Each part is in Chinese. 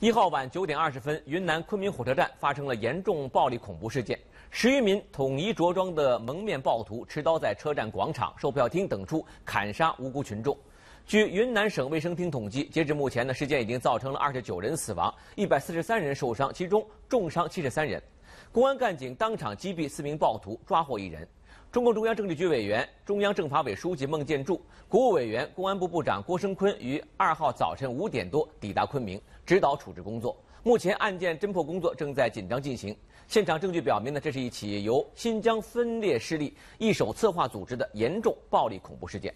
一号晚九点二十分，云南昆明火车站发生了严重暴力恐怖事件。十余名统一着装的蒙面暴徒持刀在车站广场、售票厅等处砍杀无辜群众。据云南省卫生厅统计，截至目前呢，事件已经造成了二十九人死亡，一百四十三人受伤，其中重伤七十三人。公安干警当场击毙四名暴徒，抓获一人。中共中央政治局委员、中央政法委书记孟建柱，国务委员、公安部部长郭声琨于二号早晨五点多抵达昆明，指导处置工作。目前案件侦破工作正在紧张进行。现场证据表明呢，这是一起由新疆分裂势力一手策划组织的严重暴力恐怖事件。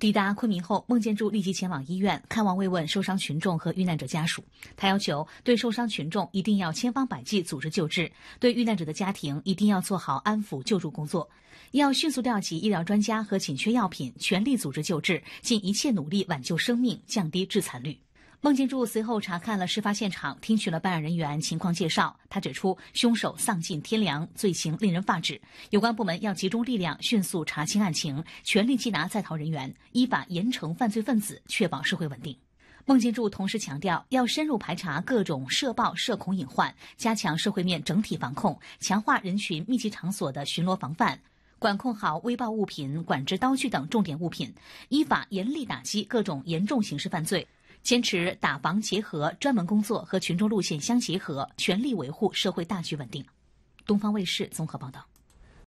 抵达昆明后，孟建柱立即前往医院看望慰问受伤群众和遇难者家属。他要求对受伤群众一定要千方百计组织救治，对遇难者的家庭一定要做好安抚救助工作，要迅速调集医疗专家和紧缺药品，全力组织救治，尽一切努力挽救生命，降低致残率。孟建柱随后查看了事发现场，听取了办案人员情况介绍。他指出，凶手丧尽天良，罪行令人发指。有关部门要集中力量，迅速查清案情，全力缉拿在逃人员，依法严惩犯罪分子，确保社会稳定。孟建柱同时强调，要深入排查各种涉暴、涉恐隐患，加强社会面整体防控，强化人群密集场所的巡逻防范，管控好危爆物品、管制刀具等重点物品，依法严厉打击各种严重刑事犯罪。坚持打防结合，专门工作和群众路线相结合，全力维护社会大局稳定。东方卫视综合报道。